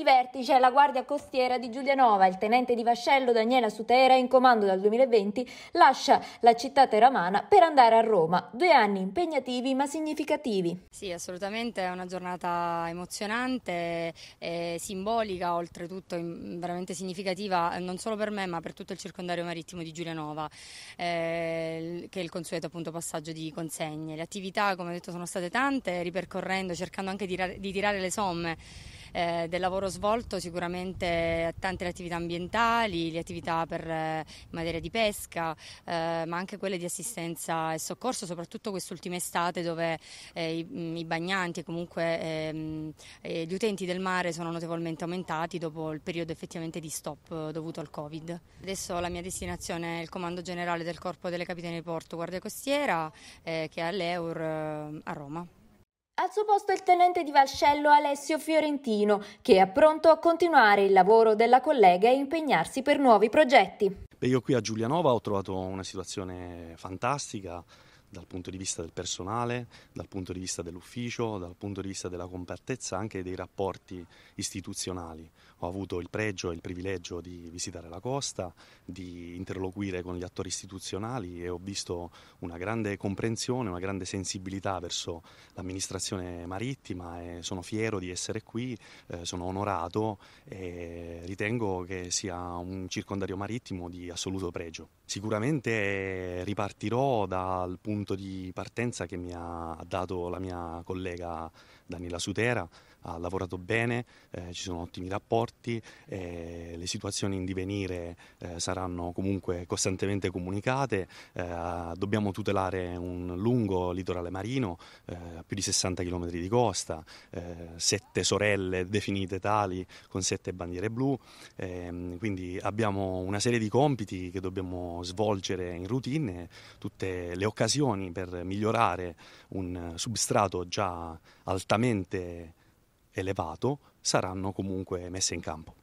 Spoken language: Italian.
di vertice alla Guardia Costiera di Giulianova, il tenente di vascello Daniela Sutera, in comando dal 2020, lascia la città teramana per andare a Roma. Due anni impegnativi ma significativi. Sì, assolutamente è una giornata emozionante, simbolica, oltretutto veramente significativa non solo per me ma per tutto il circondario marittimo di Giulianova, eh, che è il consueto appunto passaggio di consegne. Le attività, come ho detto, sono state tante, ripercorrendo, cercando anche di, di tirare le somme eh, del lavoro svolto sicuramente tante le attività ambientali, le attività per eh, materia di pesca, eh, ma anche quelle di assistenza e soccorso, soprattutto quest'ultima estate dove eh, i, mm, i, bagnanti e comunque ehm, gli utenti del mare sono notevolmente aumentati dopo il periodo effettivamente di stop eh, dovuto al Covid. Adesso la mia destinazione è il Comando Generale del Corpo delle Capitanie di Porto Guardia Costiera eh, che è all'EUR a Roma. Al suo posto il tenente di Valscello Alessio Fiorentino, che è pronto a continuare il lavoro della collega e impegnarsi per nuovi progetti. Beh, io qui a Giulianova ho trovato una situazione fantastica, dal punto di vista del personale, dal punto di vista dell'ufficio, dal punto di vista della compattezza anche dei rapporti istituzionali. Ho avuto il pregio e il privilegio di visitare la costa, di interloquire con gli attori istituzionali e ho visto una grande comprensione, una grande sensibilità verso l'amministrazione marittima e sono fiero di essere qui, eh, sono onorato e ritengo che sia un circondario marittimo di assoluto pregio. Sicuramente ripartirò dal punto punto di partenza che mi ha dato la mia collega Daniela Sutera ha lavorato bene, eh, ci sono ottimi rapporti, eh, le situazioni in divenire eh, saranno comunque costantemente comunicate, eh, dobbiamo tutelare un lungo litorale marino, eh, più di 60 km di costa, sette sorelle definite tali con sette bandiere blu, ehm, quindi abbiamo una serie di compiti che dobbiamo svolgere in routine, tutte le occasioni per migliorare un substrato già altamente elevato saranno comunque messe in campo.